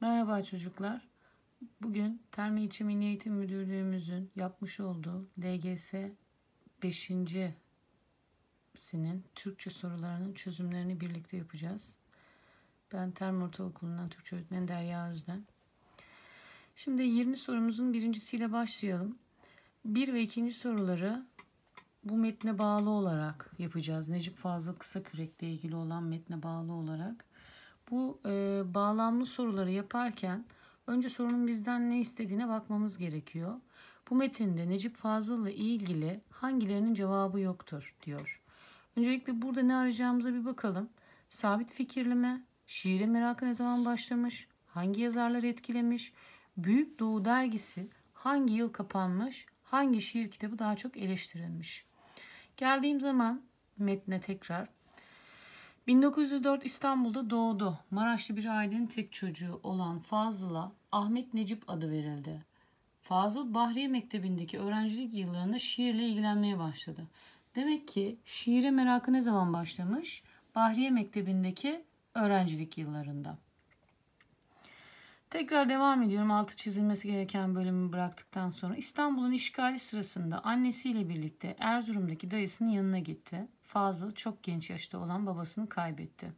Merhaba çocuklar. Bugün Terme İlçe Milli Eğitim Müdürlüğümüzün yapmış olduğu LGS 5. sinin Türkçe sorularının çözümlerini birlikte yapacağız. Ben Term Ortaokulu'ndan Türkçe öğretmeni Derya Özden. Şimdi 20 sorumuzun birincisiyle başlayalım. 1 ve 2. soruları bu metne bağlı olarak yapacağız. Necip Fazıl Kısakürek'le ilgili olan metne bağlı olarak bu e, bağlamlı soruları yaparken önce sorunun bizden ne istediğine bakmamız gerekiyor. Bu metinde Necip Fazıl ile ilgili hangilerinin cevabı yoktur diyor. Öncelikle burada ne arayacağımıza bir bakalım. Sabit fikirli mi? Şiire merakı ne zaman başlamış? Hangi yazarları etkilemiş? Büyük Doğu dergisi hangi yıl kapanmış? Hangi şiir kitabı daha çok eleştirilmiş? Geldiğim zaman metne tekrar 1904 İstanbul'da doğdu. Maraşlı bir ailenin tek çocuğu olan Fazıl'a Ahmet Necip adı verildi. Fazıl Bahriye Mektebi'ndeki öğrencilik yıllarında şiirle ilgilenmeye başladı. Demek ki şiire merakı ne zaman başlamış? Bahriye Mektebi'ndeki öğrencilik yıllarında. Tekrar devam ediyorum. Altı çizilmesi gereken bölümü bıraktıktan sonra İstanbul'un işgali sırasında annesiyle birlikte Erzurum'daki dayısının yanına gitti. Fazıl çok genç yaşta olan babasını kaybetti.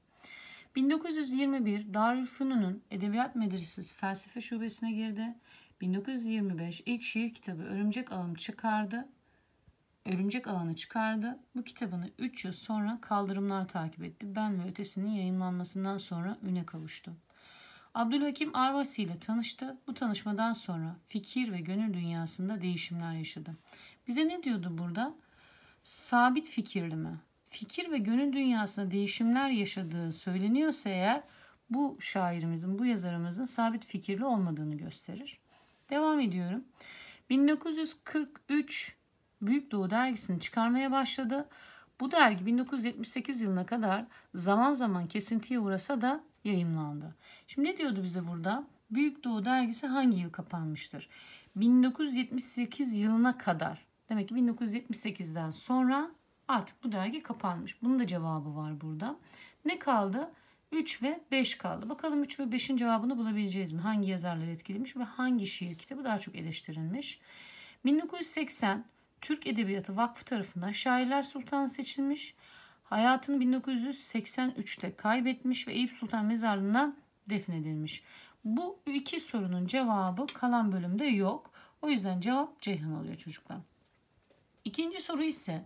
1921 Darülfünun'un Edebiyat Medresesi Felsefe Şubesi'ne girdi. 1925 ilk şiir kitabı Örümcek Ağım çıkardı. Örümcek Ağını çıkardı. Bu kitabını 3 yıl sonra Kaldırımlar takip etti. Ben ve Ötesi'nin yayınlanmasından sonra üne kavuştu. Abdülhakim Arvasi ile tanıştı. Bu tanışmadan sonra fikir ve gönül dünyasında değişimler yaşadı. Bize ne diyordu burada? Sabit fikirli mi? Fikir ve gönül dünyasında değişimler yaşadığı söyleniyorsa eğer bu şairimizin, bu yazarımızın sabit fikirli olmadığını gösterir. Devam ediyorum. 1943 Büyük Doğu dergisini çıkarmaya başladı. Bu dergi 1978 yılına kadar zaman zaman kesintiye uğrasa da yayımlandı. Şimdi ne diyordu bize burada? Büyük Doğu dergisi hangi yıl kapanmıştır? 1978 yılına kadar. Demek ki 1978'den sonra artık bu dergi kapanmış. Bunun da cevabı var burada. Ne kaldı? 3 ve 5 kaldı. Bakalım 3 ve 5'in cevabını bulabileceğiz mi? Hangi yazarlar etkilemiş ve hangi şiir kitabı daha çok eleştirilmiş? 1980 Türk Edebiyatı Vakfı tarafından Şairler Sultanı seçilmiş. Hayatını 1983'te kaybetmiş ve Eyüp Sultan Mezarlığı'na defnedilmiş. Bu iki sorunun cevabı kalan bölümde yok. O yüzden cevap Ceyhan oluyor çocuklar. İkinci soru ise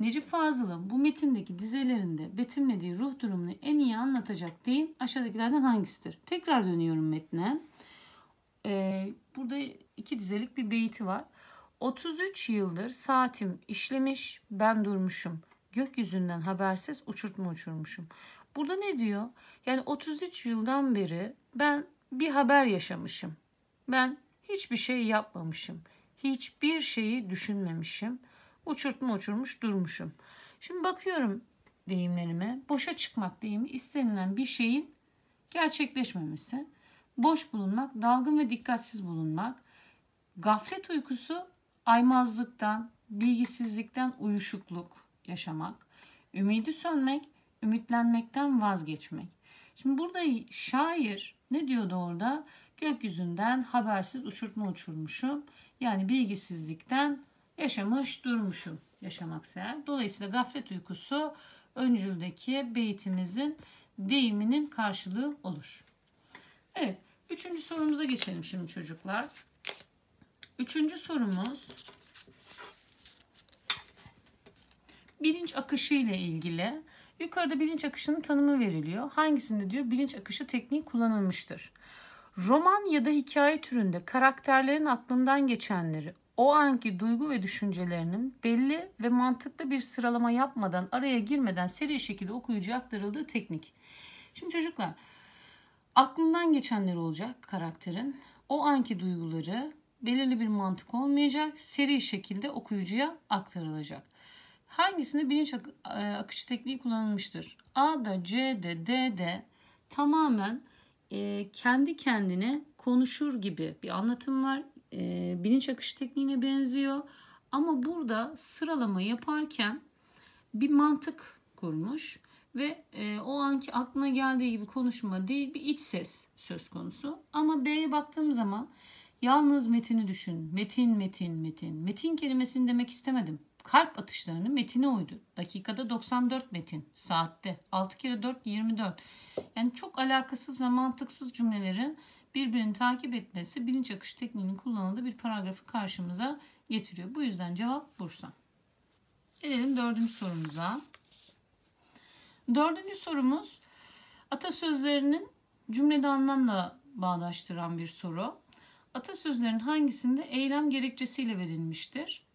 Necip Fazıl'ın bu metindeki dizelerinde betimlediği ruh durumunu en iyi anlatacak deyim aşağıdakilerden hangisidir? Tekrar dönüyorum metne. Ee, burada iki dizelik bir beyti var. 33 yıldır saatim işlemiş ben durmuşum gökyüzünden habersiz uçurtma uçurmuşum. Burada ne diyor? Yani 33 yıldan beri ben bir haber yaşamışım. Ben hiçbir şey yapmamışım. Hiçbir şeyi düşünmemişim. Uçurtma uçurmuş durmuşum. Şimdi bakıyorum deyimlerime. Boşa çıkmak deyimi istenilen bir şeyin gerçekleşmemesi. Boş bulunmak, dalgın ve dikkatsiz bulunmak. Gaflet uykusu aymazlıktan, bilgisizlikten uyuşukluk yaşamak, ümidi sönmek, ümitlenmekten vazgeçmek. Şimdi burada şair ne diyordu orada? Gökyüzünden habersiz uçurtma uçurmuşum. Yani bilgisizlikten yaşamış durmuşum yaşamak seher. Dolayısıyla gaflet uykusu öncüldeki beytimizin deyiminin karşılığı olur. Evet, üçüncü sorumuza geçelim şimdi çocuklar. Üçüncü sorumuz bilinç akışı ile ilgili. Yukarıda bilinç akışının tanımı veriliyor. Hangisinde diyor bilinç akışı tekniği kullanılmıştır. Roman ya da hikaye türünde karakterlerin aklından geçenleri o anki duygu ve düşüncelerinin belli ve mantıklı bir sıralama yapmadan araya girmeden seri şekilde okuyucuya aktarıldığı teknik. Şimdi çocuklar aklından geçenleri olacak karakterin. O anki duyguları belirli bir mantık olmayacak seri şekilde okuyucuya aktarılacak. Hangisinde bilinç ak e, akışı tekniği kullanılmıştır? A'da, C'de, D'de tamamen e, kendi kendine konuşur gibi bir anlatım var. E, bilinç akışı tekniğine benziyor. Ama burada sıralama yaparken bir mantık kurmuş ve e, o anki aklına geldiği gibi konuşma değil bir iç ses söz konusu. Ama B'ye baktığım zaman yalnız metini düşün. Metin, metin, metin. Metin kelimesini demek istemedim kalp atışlarının metine uydu. Dakikada 94 metin, saatte 6 kere 4 24. Yani çok alakasız ve mantıksız cümlelerin birbirini takip etmesi bilinç akış tekniğinin kullanıldığı bir paragrafı karşımıza getiriyor. Bu yüzden cevap Bursa. Gelelim dördüncü sorumuza. Dördüncü sorumuz atasözlerinin cümlede anlamla bağdaştıran bir soru. Atasözlerin hangisinde eylem gerekçesiyle verilmiştir?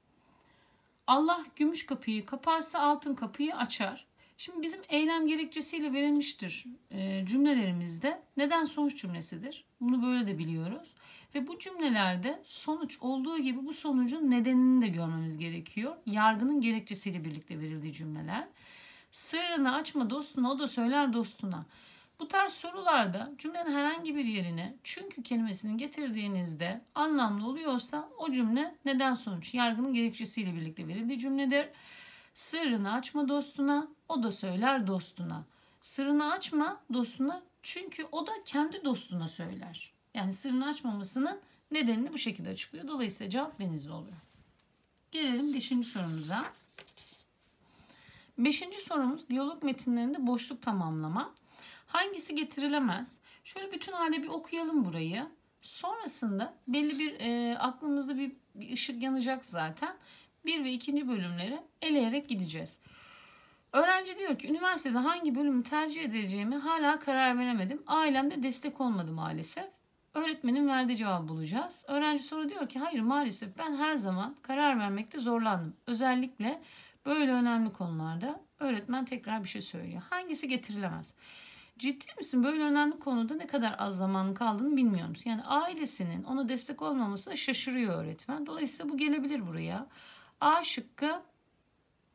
Allah gümüş kapıyı kaparsa altın kapıyı açar. Şimdi bizim eylem gerekçesiyle verilmiştir e, cümlelerimizde neden sonuç cümlesidir. Bunu böyle de biliyoruz. Ve bu cümlelerde sonuç olduğu gibi bu sonucun nedenini de görmemiz gerekiyor. Yargının gerekçesiyle birlikte verildiği cümleler. Sırrını açma dostuna o da söyler dostuna. Bu tarz sorularda cümlenin herhangi bir yerine çünkü kelimesini getirdiğinizde anlamlı oluyorsa o cümle neden sonuç yargının gerekçesiyle birlikte verildiği cümledir. Sırrını açma dostuna, o da söyler dostuna. Sırrını açma dostuna çünkü o da kendi dostuna söyler. Yani sırrını açmamasının nedenini bu şekilde açıklıyor. Dolayısıyla cevap denizli oluyor. Gelelim beşinci sorumuza. Beşinci sorumuz diyalog metinlerinde boşluk tamamlama. Hangisi getirilemez? Şöyle bütün hale bir okuyalım burayı. Sonrasında belli bir e, aklımızda bir, bir ışık yanacak zaten. Bir ve ikinci bölümleri eleyerek gideceğiz. Öğrenci diyor ki üniversitede hangi bölümü tercih edeceğimi hala karar veremedim. Ailemde destek olmadı maalesef. Öğretmenin verdiği cevabı bulacağız. Öğrenci soru diyor ki hayır maalesef ben her zaman karar vermekte zorlandım. Özellikle böyle önemli konularda öğretmen tekrar bir şey söylüyor. Hangisi getirilemez? Ciddi misin? Böyle önemli konuda ne kadar az zaman kaldığını bilmiyor musun? Yani ailesinin ona destek olmamasına şaşırıyor öğretmen. Dolayısıyla bu gelebilir buraya. A şıkkı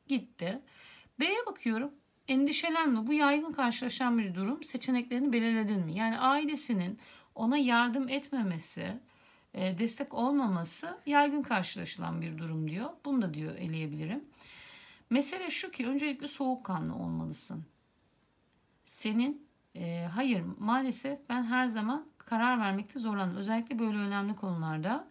gitti. B'ye bakıyorum. Endişelenme. Bu yaygın karşılaşan bir durum. Seçeneklerini belirledin mi? Yani ailesinin ona yardım etmemesi, e, destek olmaması yaygın karşılaşılan bir durum diyor. Bunu da diyor eleyebilirim. Mesele şu ki öncelikle soğukkanlı olmalısın. Senin e, hayır maalesef ben her zaman karar vermekte zorlanırım Özellikle böyle önemli konularda.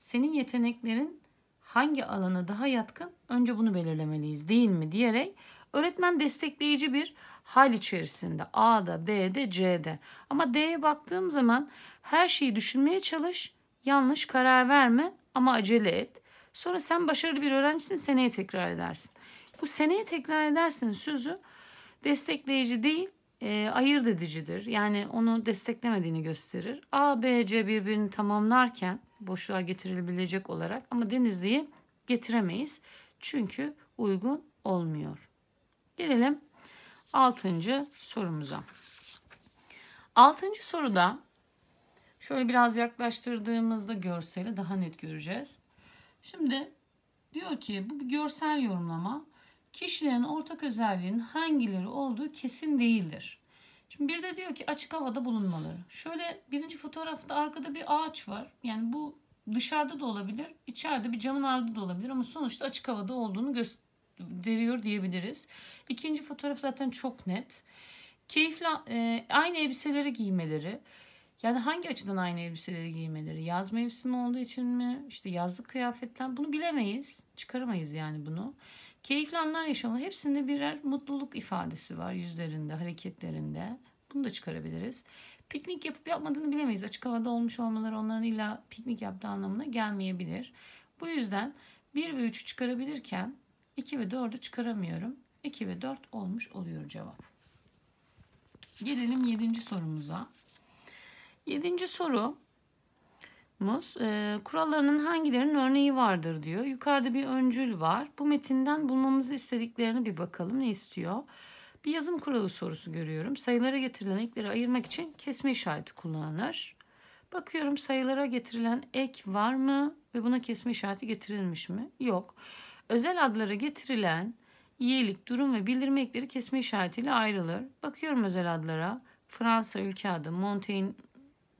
Senin yeteneklerin hangi alana daha yatkın önce bunu belirlemeliyiz değil mi diyerek öğretmen destekleyici bir hal içerisinde A'da B'de C'de ama D'ye baktığım zaman her şeyi düşünmeye çalış yanlış karar verme ama acele et sonra sen başarılı bir öğrencisin seneye tekrar edersin bu seneye tekrar edersin sözü destekleyici değil e, ayırt edicidir. Yani onu desteklemediğini gösterir. A, B, C birbirini tamamlarken boşluğa getirilebilecek olarak ama Denizli'yi getiremeyiz. Çünkü uygun olmuyor. Gelelim 6. sorumuza. 6. soruda şöyle biraz yaklaştırdığımızda görseli daha net göreceğiz. Şimdi diyor ki bu bir görsel yorumlama kişilerin ortak özelliğinin hangileri olduğu kesin değildir. Şimdi bir de diyor ki açık havada bulunmaları. Şöyle birinci fotoğrafta arkada bir ağaç var. Yani bu dışarıda da olabilir, içeride bir camın ardı da olabilir ama sonuçta açık havada olduğunu gösteriyor diyebiliriz. İkinci fotoğraf zaten çok net. Keyifli e, aynı elbiseleri giymeleri. Yani hangi açıdan aynı elbiseleri giymeleri? Yaz mevsimi olduğu için mi? İşte yazlık kıyafetler. Bunu bilemeyiz. Çıkaramayız yani bunu. Keyifli anlar yaşanıyor. Hepsinde birer mutluluk ifadesi var yüzlerinde, hareketlerinde. Bunu da çıkarabiliriz. Piknik yapıp yapmadığını bilemeyiz. Açık havada olmuş olmaları onların illa piknik yaptığı anlamına gelmeyebilir. Bu yüzden 1 ve 3'ü çıkarabilirken 2 ve 4'ü çıkaramıyorum. 2 ve 4 olmuş oluyor cevap. Gelelim 7. sorumuza. 7. soru sorumuz. E, kurallarının hangilerinin örneği vardır diyor. Yukarıda bir öncül var. Bu metinden bulmamızı istediklerini bir bakalım ne istiyor. Bir yazım kuralı sorusu görüyorum. Sayılara getirilen ekleri ayırmak için kesme işareti kullanılır. Bakıyorum sayılara getirilen ek var mı ve buna kesme işareti getirilmiş mi? Yok. Özel adlara getirilen iyilik, durum ve bildirme ekleri kesme işaretiyle ayrılır. Bakıyorum özel adlara. Fransa ülke adı, Montaigne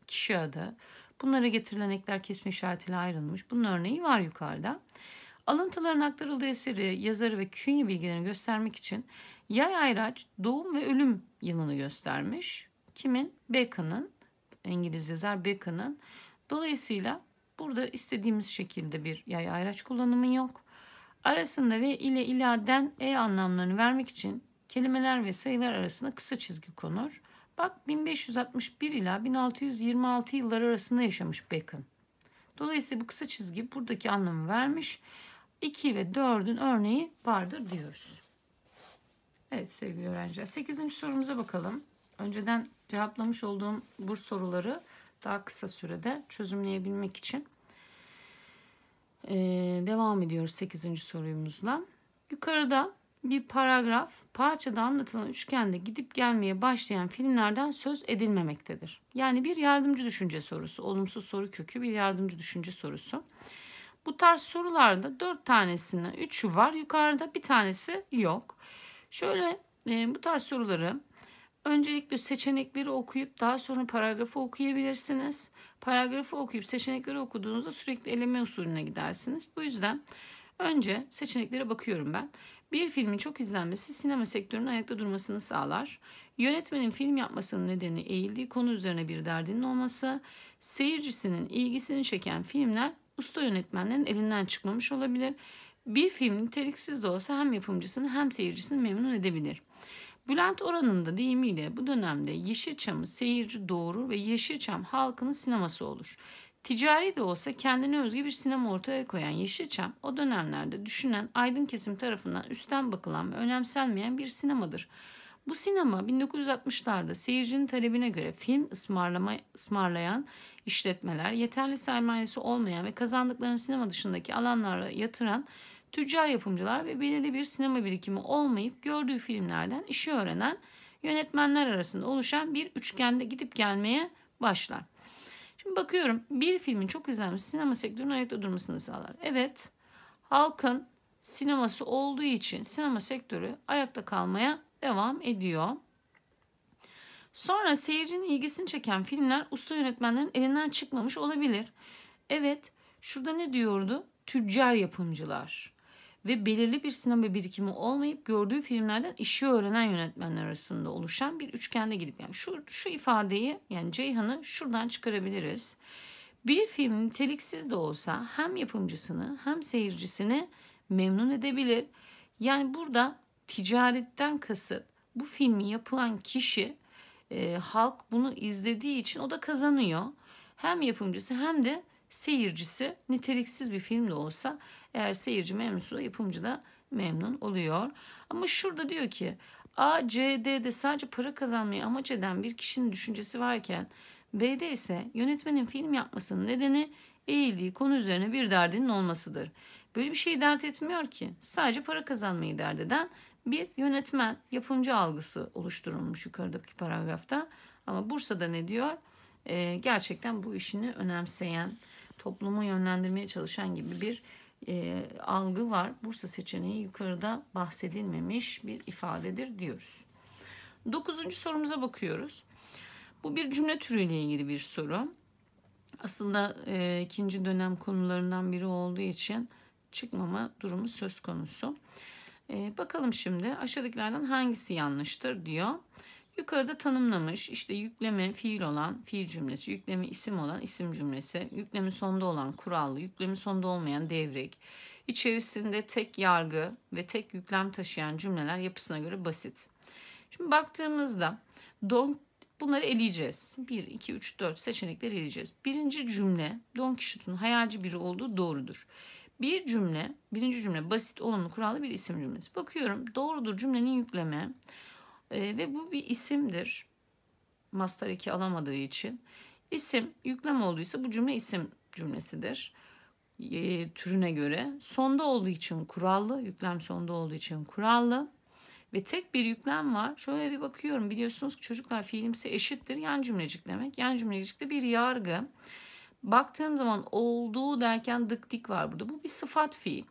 kişi adı, Bunlara getirilen ekler kesme işaretiyle ayrılmış. Bunun örneği var yukarıda. Alıntıların aktarıldığı eseri, yazarı ve künye bilgilerini göstermek için yay ayraç doğum ve ölüm yılını göstermiş. Kimin? Bacon'ın. İngiliz yazar Bacon'ın. Dolayısıyla burada istediğimiz şekilde bir yay ayraç kullanımı yok. Arasında ve ile iladen e anlamlarını vermek için kelimeler ve sayılar arasında kısa çizgi konur. Bak 1561 ila 1626 yılları arasında yaşamış Bacon. Dolayısıyla bu kısa çizgi buradaki anlamı vermiş. 2 ve 4'ün örneği vardır diyoruz. Evet sevgili öğrenciler 8. sorumuza bakalım. Önceden cevaplamış olduğum bu soruları daha kısa sürede çözümleyebilmek için ee, devam ediyoruz 8. sorumuzla. Yukarıda bir paragraf parçada anlatılan üçgende gidip gelmeye başlayan filmlerden söz edilmemektedir. Yani bir yardımcı düşünce sorusu, olumsuz soru kökü bir yardımcı düşünce sorusu. Bu tarz sorularda dört tanesinin üçü var, yukarıda bir tanesi yok. Şöyle e, bu tarz soruları öncelikle seçenekleri okuyup daha sonra paragrafı okuyabilirsiniz. Paragrafı okuyup seçenekleri okuduğunuzda sürekli eleme usulüne gidersiniz. Bu yüzden önce seçeneklere bakıyorum ben. Bir filmin çok izlenmesi sinema sektörünün ayakta durmasını sağlar. Yönetmenin film yapmasının nedeni eğildiği konu üzerine bir derdinin olması, seyircisinin ilgisini çeken filmler usta yönetmenlerin elinden çıkmamış olabilir. Bir film niteliksiz de olsa hem yapımcısını hem seyircisini memnun edebilir. Bülent Oran'ın da deyimiyle bu dönemde Yeşilçam'ı seyirci doğurur ve Yeşilçam halkının sineması olur. Ticari de olsa kendine özgü bir sinema ortaya koyan Yeşilçam, o dönemlerde düşünen aydın kesim tarafından üstten bakılan ve önemsenmeyen bir sinemadır. Bu sinema 1960'larda seyircinin talebine göre film ısmarlama, ısmarlayan işletmeler, yeterli sermayesi olmayan ve kazandıklarını sinema dışındaki alanlara yatıran tüccar yapımcılar ve belirli bir sinema birikimi olmayıp gördüğü filmlerden işi öğrenen yönetmenler arasında oluşan bir üçgende gidip gelmeye başlar. Şimdi bakıyorum bir filmin çok izlenmesi sinema sektörünün ayakta durmasını sağlar. Evet halkın sineması olduğu için sinema sektörü ayakta kalmaya devam ediyor. Sonra seyircinin ilgisini çeken filmler usta yönetmenlerin elinden çıkmamış olabilir. Evet şurada ne diyordu? Tüccar yapımcılar ve belirli bir sinema birikimi olmayıp gördüğü filmlerden işi öğrenen yönetmenler arasında oluşan bir üçgende gidip yani şu, şu ifadeyi yani Ceyhan'ı şuradan çıkarabiliriz. Bir film niteliksiz de olsa hem yapımcısını hem seyircisini memnun edebilir. Yani burada ticaretten kasıt bu filmi yapılan kişi e, halk bunu izlediği için o da kazanıyor. Hem yapımcısı hem de seyircisi niteliksiz bir film de olsa eğer seyirci memnunsa yapımcı da memnun oluyor. Ama şurada diyor ki A, C, D'de sadece para kazanmayı amaç eden bir kişinin düşüncesi varken B'de ise yönetmenin film yapmasının nedeni eğildiği konu üzerine bir derdinin olmasıdır. Böyle bir şey dert etmiyor ki. Sadece para kazanmayı dert eden bir yönetmen yapımcı algısı oluşturulmuş yukarıdaki paragrafta. Ama Bursa'da ne diyor? Ee, gerçekten bu işini önemseyen toplumu yönlendirmeye çalışan gibi bir e, algı var. Bursa seçeneği yukarıda bahsedilmemiş bir ifadedir diyoruz. Dokuzuncu sorumuza bakıyoruz. Bu bir cümle türüyle ilgili bir soru. Aslında e, ikinci dönem konularından biri olduğu için çıkmama durumu söz konusu. E, bakalım şimdi aşağıdakilerden hangisi yanlıştır diyor. Yukarıda tanımlamış işte yükleme fiil olan fiil cümlesi, yükleme isim olan isim cümlesi, yükleme sonda olan kurallı, yükleme sonda olmayan devrek, içerisinde tek yargı ve tek yüklem taşıyan cümleler yapısına göre basit. Şimdi baktığımızda don, bunları eleyeceğiz. 1, 2, 3, 4 seçenekleri eleyeceğiz. Birinci cümle Don Kişot'un hayalci biri olduğu doğrudur. Bir cümle, birinci cümle basit, olumlu, kurallı bir isim cümlesi. Bakıyorum doğrudur cümlenin yükleme. E, ve bu bir isimdir. Master 2 alamadığı için. İsim yüklem olduysa bu cümle isim cümlesidir. E, türüne göre. Sonda olduğu için kurallı. Yüklem sonda olduğu için kurallı. Ve tek bir yüklem var. Şöyle bir bakıyorum. Biliyorsunuz ki çocuklar fiilimsi eşittir. Yan cümlecik demek. Yan cümlecikte de bir yargı. Baktığım zaman olduğu derken dık dik var burada. Bu bir sıfat fiil.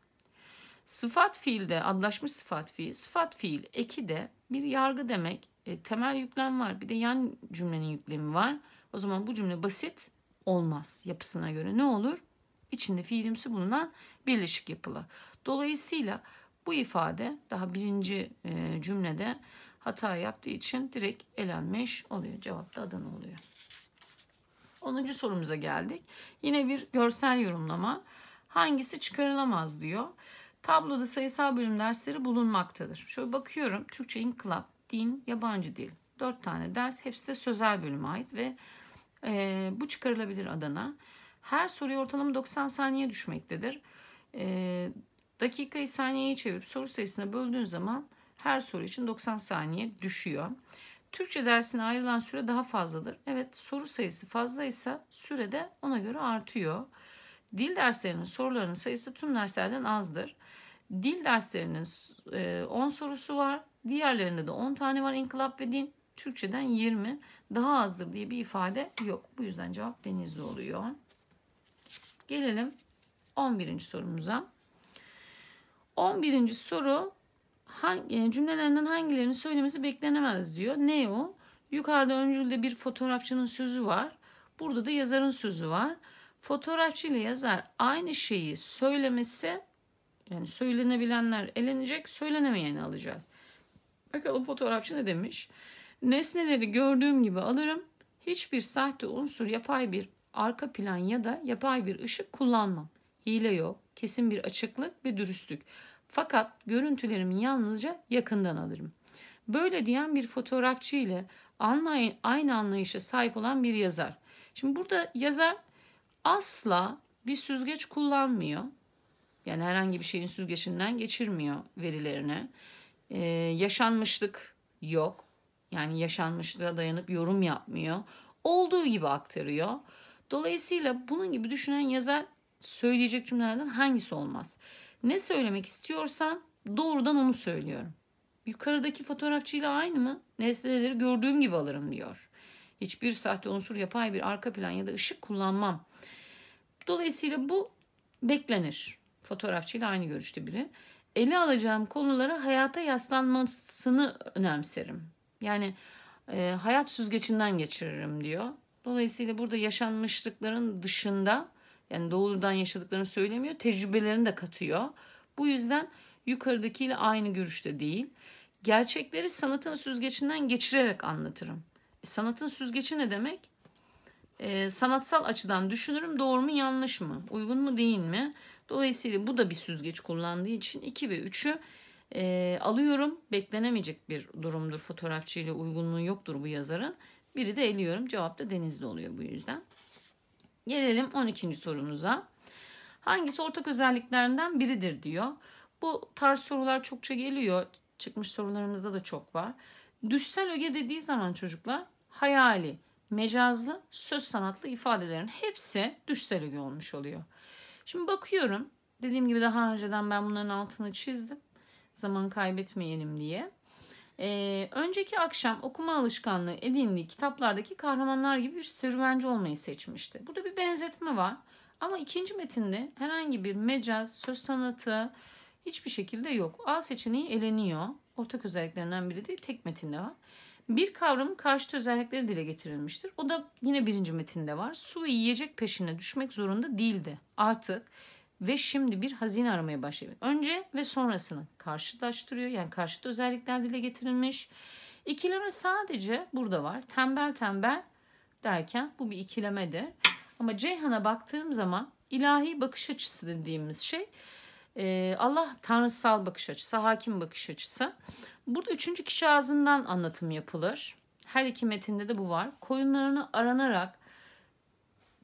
Sıfat fiilde adlaşmış sıfat fiil, sıfat fiil eki de bir yargı demek. E, temel yüklem var bir de yan cümlenin yüklemi var. O zaman bu cümle basit olmaz yapısına göre ne olur? İçinde fiilimsi bulunan birleşik yapılı. Dolayısıyla bu ifade daha birinci e, cümlede hata yaptığı için direkt elenmiş oluyor. Cevap da Adana oluyor. 10. sorumuza geldik. Yine bir görsel yorumlama. Hangisi çıkarılamaz diyor. Tabloda sayısal bölüm dersleri bulunmaktadır. Şöyle bakıyorum. Türkçe inkılap, din, yabancı dil. Dört tane ders. Hepsi de sözel bölüme ait ve e, bu çıkarılabilir Adana. Her soruya ortalama 90 saniye düşmektedir. E, dakikayı saniyeye çevirip soru sayısına böldüğün zaman her soru için 90 saniye düşüyor. Türkçe dersine ayrılan süre daha fazladır. Evet soru sayısı fazlaysa süre de ona göre artıyor. Dil derslerinin sorularının sayısı tüm derslerden azdır. Dil derslerinin 10 e, sorusu var. Diğerlerinde de 10 tane var inkılap ve din. Türkçeden 20 daha azdır diye bir ifade yok. Bu yüzden cevap denizli oluyor. Gelelim 11. sorumuza. 11. soru hangi, cümlelerinden hangilerini söylemesi beklenemez diyor. Ne o? Yukarıda öncülde bir fotoğrafçının sözü var. Burada da yazarın sözü var. Fotoğrafçı ile yazar aynı şeyi söylemesi yani söylenebilenler elenecek, söylenemeyeni alacağız. Bakalım fotoğrafçı ne demiş? Nesneleri gördüğüm gibi alırım. Hiçbir sahte unsur, yapay bir arka plan ya da yapay bir ışık kullanmam. Hile yok, kesin bir açıklık ve dürüstlük. Fakat görüntülerimi yalnızca yakından alırım. Böyle diyen bir fotoğrafçı ile aynı anlayışa sahip olan bir yazar. Şimdi burada yazar asla bir süzgeç kullanmıyor. Yani herhangi bir şeyin süzgeçinden geçirmiyor verilerini. Ee, yaşanmışlık yok. Yani yaşanmışlığa dayanıp yorum yapmıyor. Olduğu gibi aktarıyor. Dolayısıyla bunun gibi düşünen yazar söyleyecek cümlelerden hangisi olmaz? Ne söylemek istiyorsan doğrudan onu söylüyorum. Yukarıdaki fotoğrafçıyla aynı mı? Nesneleri gördüğüm gibi alırım diyor. Hiçbir sahte unsur yapay bir arka plan ya da ışık kullanmam. Dolayısıyla bu beklenir. Fotoğrafçıyla aynı görüşte biri. Ele alacağım konulara hayata yaslanmasını önemserim. Yani e, hayat süzgecinden geçiririm diyor. Dolayısıyla burada yaşanmışlıkların dışında yani doğrudan yaşadıklarını söylemiyor. Tecrübelerini de katıyor. Bu yüzden yukarıdakiyle aynı görüşte değil. Gerçekleri sanatın süzgecinden geçirerek anlatırım. E, sanatın süzgeci ne demek? E, sanatsal açıdan düşünürüm doğru mu yanlış mı? Uygun mu değil mi? Dolayısıyla bu da bir süzgeç kullandığı için 2 ve 3'ü e, alıyorum. Beklenemeyecek bir durumdur. Fotoğrafçıyla uygunluğu yoktur bu yazarın. Biri de eliyorum. Cevap da denizli oluyor bu yüzden. Gelelim 12. sorumuza. Hangisi ortak özelliklerinden biridir diyor. Bu tarz sorular çokça geliyor. Çıkmış sorularımızda da çok var. Düşsel öge dediği zaman çocuklar hayali, mecazlı, söz sanatlı ifadelerin hepsi düşsel öge olmuş oluyor. Şimdi bakıyorum. Dediğim gibi daha önceden ben bunların altını çizdim. Zaman kaybetmeyelim diye. Ee, önceki akşam okuma alışkanlığı edindiği kitaplardaki kahramanlar gibi bir serüvenci olmayı seçmişti. Burada bir benzetme var. Ama ikinci metinde herhangi bir mecaz, söz sanatı hiçbir şekilde yok. A seçeneği eleniyor. Ortak özelliklerinden biri de tek metinde var. Bir kavramın karşıt özellikleri dile getirilmiştir. O da yine birinci metinde var. Su ve yiyecek peşine düşmek zorunda değildi. Artık ve şimdi bir hazine aramaya başlıyor. Önce ve sonrasını karşılaştırıyor. Yani karşıt özellikler dile getirilmiş. İkileme sadece burada var. Tembel tembel derken bu bir ikilemedir. Ama Ceyhan'a baktığım zaman ilahi bakış açısı dediğimiz şey e, Allah tanrısal bakış açısı, hakim bakış açısı. Burada üçüncü kişi ağzından anlatım yapılır. Her iki metinde de bu var. Koyunlarını aranarak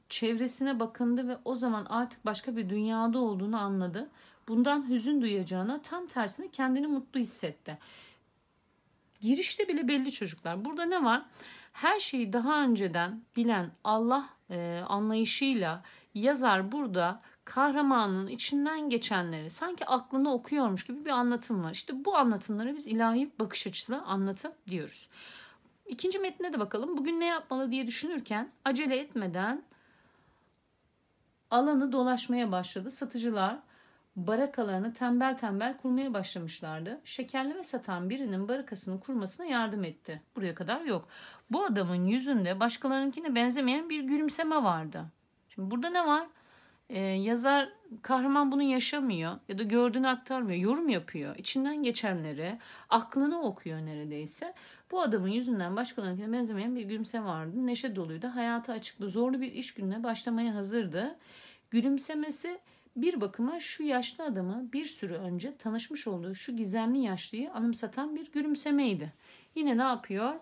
çevresine bakındı ve o zaman artık başka bir dünyada olduğunu anladı. Bundan hüzün duyacağına tam tersine kendini mutlu hissetti. Girişte bile belli çocuklar. Burada ne var? Her şeyi daha önceden bilen Allah e, anlayışıyla yazar burada kahramanın içinden geçenleri sanki aklını okuyormuş gibi bir anlatım var. İşte bu anlatımları biz ilahi bakış açısıyla anlatım diyoruz. İkinci metne de bakalım. Bugün ne yapmalı diye düşünürken acele etmeden alanı dolaşmaya başladı. Satıcılar barakalarını tembel tembel kurmaya başlamışlardı. Şekerleme satan birinin barakasını kurmasına yardım etti. Buraya kadar yok. Bu adamın yüzündə başkalarınkine benzemeyen bir gülümseme vardı. Şimdi burada ne var? Ee, yazar kahraman bunu yaşamıyor ya da gördüğünü aktarmıyor. Yorum yapıyor. İçinden geçenleri aklını okuyor neredeyse. Bu adamın yüzünden başkalarına benzemeyen bir gülümse vardı. Neşe doluydu. Hayata açıktı. Zorlu bir iş gününe başlamaya hazırdı. Gülümsemesi bir bakıma şu yaşlı adamı bir sürü önce tanışmış olduğu şu gizemli yaşlıyı anımsatan bir gülümsemeydi. Yine ne yapıyor?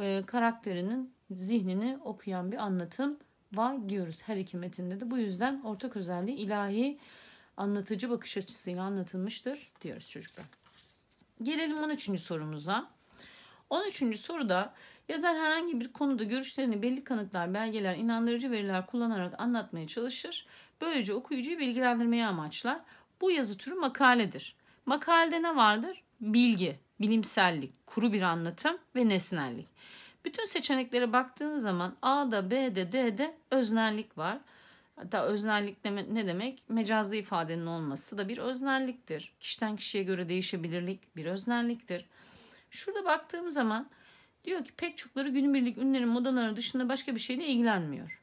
Ee, karakterinin zihnini okuyan bir anlatım var diyoruz her iki metinde de. Bu yüzden ortak özelliği ilahi anlatıcı bakış açısıyla anlatılmıştır diyoruz çocuklar. Gelelim 13. sorumuza. 13. soruda yazar herhangi bir konuda görüşlerini belli kanıtlar, belgeler, inandırıcı veriler kullanarak anlatmaya çalışır. Böylece okuyucuyu bilgilendirmeye amaçlar. Bu yazı türü makaledir. Makalede ne vardır? Bilgi, bilimsellik, kuru bir anlatım ve nesnellik. Bütün seçeneklere baktığınız zaman A'da, B'de, D'de öznellik var. Hatta öznellik ne demek? Mecazlı ifadenin olması da bir öznelliktir. Kişiden kişiye göre değişebilirlik bir öznelliktir. Şurada baktığım zaman diyor ki pek çokları günübirlik ünlerin modaları dışında başka bir şeyle ilgilenmiyor.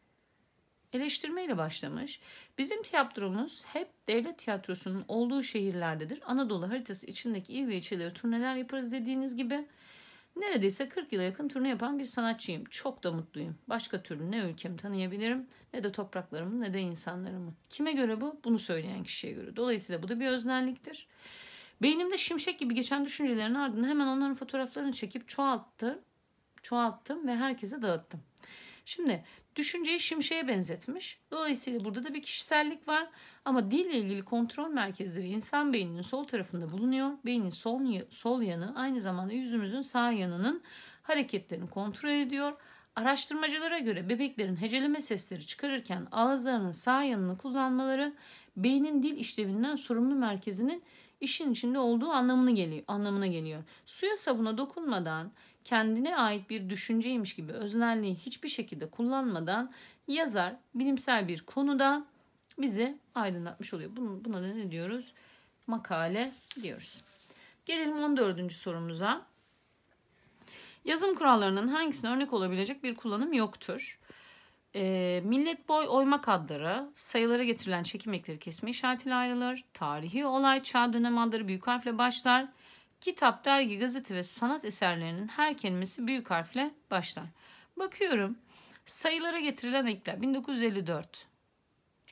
Eleştirmeyle başlamış. Bizim tiyatromuz hep devlet tiyatrosunun olduğu şehirlerdedir. Anadolu haritası içindeki il ve ilçeleri turneler yaparız dediğiniz gibi Neredeyse 40 yıla yakın turne yapan bir sanatçıyım. Çok da mutluyum. Başka türlü ne ülkemi tanıyabilirim ne de topraklarımı ne de insanlarımı. Kime göre bu? Bunu söyleyen kişiye göre. Dolayısıyla bu da bir öznelliktir. Beynimde şimşek gibi geçen düşüncelerin ardından hemen onların fotoğraflarını çekip çoğalttı, çoğalttım ve herkese dağıttım. Şimdi düşünceyi şimşeye benzetmiş. Dolayısıyla burada da bir kişisellik var ama dille ilgili kontrol merkezleri insan beyninin sol tarafında bulunuyor. Beynin sol, sol yanı aynı zamanda yüzümüzün sağ yanının hareketlerini kontrol ediyor. Araştırmacılara göre bebeklerin heceleme sesleri çıkarırken ağızlarının sağ yanını kullanmaları beynin dil işlevinden sorumlu merkezinin işin içinde olduğu anlamına geliyor. Anlamına geliyor. Suya sabuna dokunmadan kendine ait bir düşünceymiş gibi öznelliği hiçbir şekilde kullanmadan yazar bilimsel bir konuda bizi aydınlatmış oluyor. Bunu, buna da ne diyoruz? Makale diyoruz. Gelelim 14. sorumuza. Yazım kurallarının hangisine örnek olabilecek bir kullanım yoktur? E, millet boy oymak adları, sayılara getirilen çekim ekleri kesme işaretiyle ayrılır. Tarihi olay çağ dönem adları büyük harfle başlar. Kitap, dergi, gazete ve sanat eserlerinin her kelimesi büyük harfle başlar. Bakıyorum sayılara getirilen ekler 1954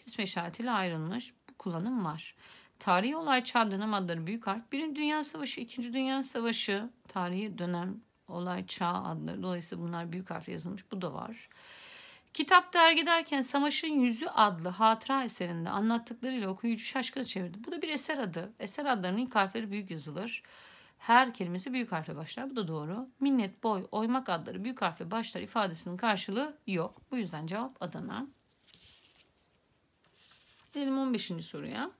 kesme işaretiyle ayrılmış bu kullanım var. Tarihi olay çağ dönem adları büyük harf. Birinci Dünya Savaşı, İkinci Dünya Savaşı tarihi dönem olay çağ adları. Dolayısıyla bunlar büyük harf yazılmış. Bu da var. Kitap dergi derken Savaş'ın Yüzü adlı hatıra eserinde anlattıklarıyla okuyucu şaşkına çevirdi. Bu da bir eser adı. Eser adlarının ilk harfleri büyük yazılır. Her kelimesi büyük harfle başlar. Bu da doğru. Minnet, boy, oymak adları büyük harfle başlar ifadesinin karşılığı yok. Bu yüzden cevap Adana. Gelelim 15. soruya.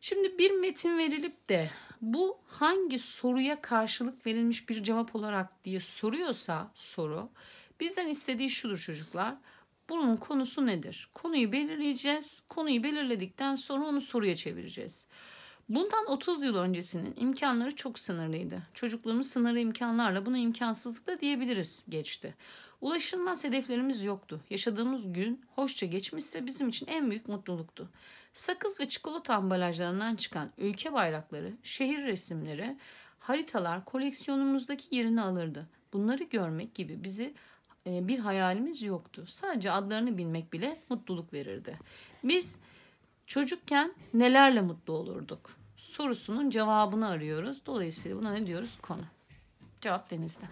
Şimdi bir metin verilip de bu hangi soruya karşılık verilmiş bir cevap olarak diye soruyorsa soru bizden istediği şudur çocuklar. Bunun konusu nedir? Konuyu belirleyeceğiz. Konuyu belirledikten sonra onu soruya çevireceğiz. Bundan 30 yıl öncesinin imkanları çok sınırlıydı. Çocukluğumuz sınırlı imkanlarla buna imkansızlık da diyebiliriz geçti. Ulaşılmaz hedeflerimiz yoktu. Yaşadığımız gün hoşça geçmişse bizim için en büyük mutluluktu. Sakız ve çikolata ambalajlarından çıkan ülke bayrakları, şehir resimleri, haritalar koleksiyonumuzdaki yerini alırdı. Bunları görmek gibi bizi e, bir hayalimiz yoktu. Sadece adlarını bilmek bile mutluluk verirdi. Biz çocukken nelerle mutlu olurduk? sorusunun cevabını arıyoruz. Dolayısıyla buna ne diyoruz? Konu. Cevap denizde.